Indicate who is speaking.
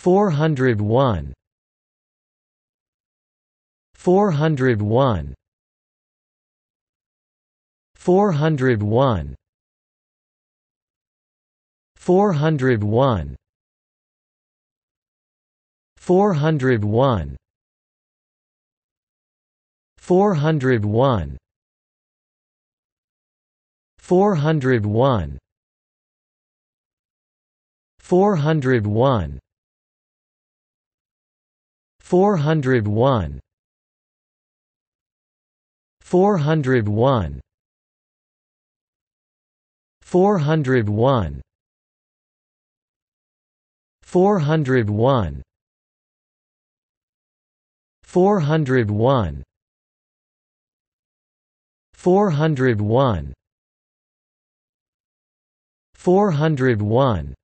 Speaker 1: 401 401 401 401 401 401 401 401 401 401 401 401 401 401 401